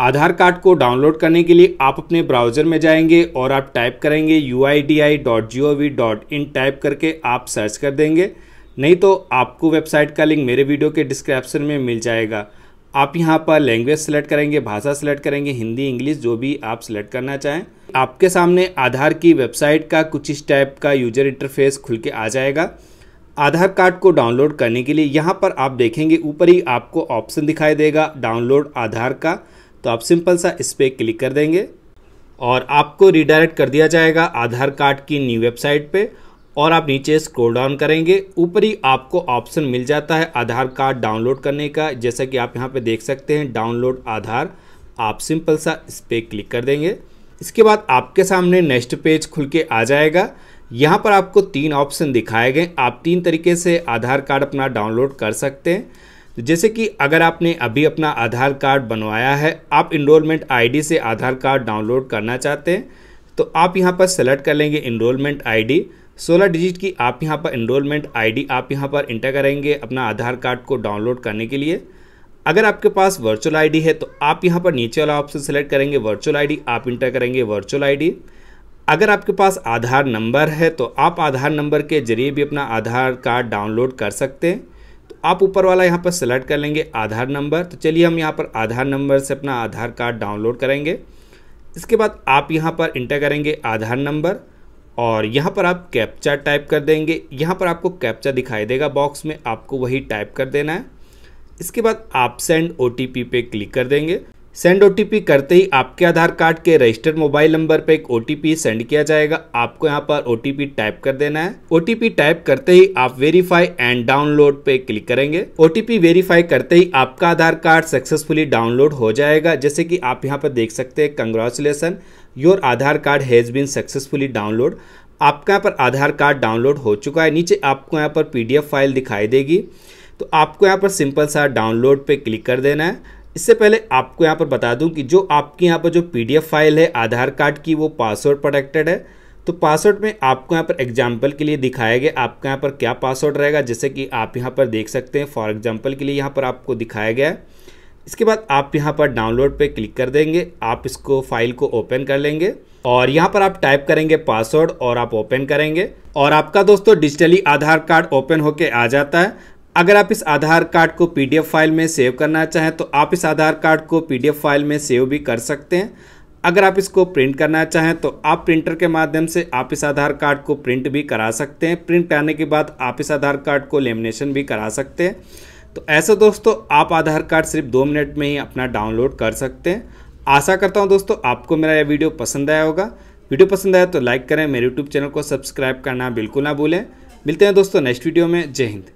आधार card को download करने के लिए आप अपने ब्राउज़र में जाएंगे और आप टाइप करेंगे यू टाइप करके आप सर्च कर देंगे नहीं तो आपको वेबसाइट का लिंक मेरे वीडियो के डिस्क्रिप्शन में मिल जाएगा आप यहाँ पर लैंग्वेज सेलेक्ट करेंगे भाषा सेलेक्ट करेंगे हिंदी इंग्लिश जो भी आप सेलेक्ट करना चाहें आपके सामने आधार की वेबसाइट का कुछ इस टाइप का यूजर इंटरफेस खुल के आ जाएगा आधार कार्ड को डाउनलोड करने के लिए यहाँ पर आप देखेंगे ऊपर ही आपको ऑप्शन दिखाई देगा डाउनलोड आधार का तो आप सिंपल सा इस पर क्लिक कर देंगे और आपको रिडायरेक्ट कर दिया जाएगा आधार कार्ड की न्यू वेबसाइट पे और आप नीचे स्क्रॉल डाउन करेंगे ऊपर ही आपको ऑप्शन मिल जाता है आधार कार्ड डाउनलोड करने का जैसा कि आप यहाँ पे देख सकते हैं डाउनलोड आधार आप सिंपल सा इस पर क्लिक कर देंगे इसके बाद आपके सामने नेक्स्ट पेज खुल के आ जाएगा यहाँ पर आपको तीन ऑप्शन दिखाए गए आप तीन तरीके से आधार कार्ड अपना डाउनलोड कर सकते हैं तो जैसे कि अगर आपने अभी अपना आधार कार्ड बनवाया है आप इनरोलमेंट आईडी से आधार कार्ड डाउनलोड करना चाहते हैं तो आप यहाँ पर सेलेक्ट कर लेंगे इनरोलमेंट आईडी 16 डिजिट की आप यहाँ पर इनरोलमेंट आईडी आप यहाँ पर इंटर करेंगे अपना आधार कार्ड को डाउनलोड करने के लिए अगर आपके पास वर्चुअल आई है तो आप यहाँ पर नीचे वाला ऑप्शन सेलेक्ट करेंगे वर्चुअल आई आप इंटर करेंगे वर्चुअल आई अगर आपके पास आधार नंबर है तो आप आधार नंबर के जरिए भी अपना आधार कार्ड डाउनलोड कर सकते हैं आप ऊपर वाला यहाँ पर सेलेक्ट कर लेंगे आधार नंबर तो चलिए हम यहाँ पर आधार नंबर से अपना आधार कार्ड डाउनलोड करेंगे इसके बाद आप यहाँ पर इंटर करेंगे आधार नंबर और यहाँ पर आप कैप्चा टाइप कर देंगे यहाँ पर आपको कैप्चा दिखाई देगा बॉक्स में आपको वही टाइप कर देना है इसके बाद आप सेंड ओ पे क्लिक कर देंगे सेंड ओटीपी करते ही आपके आधार कार्ड के रजिस्टर्ड मोबाइल नंबर पर एक ओटीपी सेंड किया जाएगा आपको यहाँ पर ओटीपी टाइप कर देना है ओटीपी टाइप करते ही आप वेरीफाई एंड डाउनलोड पे क्लिक करेंगे ओटीपी वेरीफाई करते ही आपका आधार कार्ड सक्सेसफुली डाउनलोड हो जाएगा जैसे कि आप यहाँ पर देख सकते हैं congratulation your Aadhaar card has been successfully download आपका यहाँ पर आधार कार्ड डाउनलोड हो चुका है नीचे आपको यहाँ पर पी फाइल दिखाई देगी तो आपको यहाँ पर सिंपल सा डाउनलोड पे क्लिक कर देना है इससे पहले आपको यहाँ पर बता दूं कि जो आपके यहाँ पर जो पीडीएफ फाइल है आधार कार्ड की वो पासवर्ड प्रोटेक्टेड है तो पासवर्ड में आपको यहाँ पर एग्जाम्पल के लिए दिखाया गया आपके यहाँ पर क्या पासवर्ड रहेगा जैसे कि आप यहाँ पर देख सकते हैं फॉर एग्जाम्पल के लिए यहाँ पर आपको दिखाया गया है इसके बाद आप यहाँ पर डाउनलोड पे क्लिक कर देंगे आप इसको फाइल को ओपन कर लेंगे और यहाँ पर आप टाइप करेंगे पासवर्ड और आप ओपन करेंगे और आपका दोस्तों डिजिटली आधार कार्ड ओपन होके आ जाता है अगर आप इस आधार कार्ड को पीडीएफ फाइल में सेव करना चाहें तो आप इस आधार कार्ड को पीडीएफ फाइल में सेव भी कर सकते हैं अगर आप इसको प्रिंट करना चाहें तो आप प्रिंटर के माध्यम से आप इस आधार कार्ड को प्रिंट भी करा सकते हैं प्रिंट आने के बाद आप इस आधार कार्ड को लेमिनेशन भी करा सकते हैं तो ऐसे दोस्तों आप आधार कार्ड सिर्फ दो मिनट में ही अपना डाउनलोड कर सकते हैं आशा करता हूँ दोस्तों आपको मेरा यह वीडियो पसंद आया होगा वीडियो पसंद आया तो लाइक करें मेरे यूट्यूब चैनल को सब्सक्राइब करना बिल्कुल ना भूलें मिलते हैं दोस्तों नेक्स्ट वीडियो में जय हिंद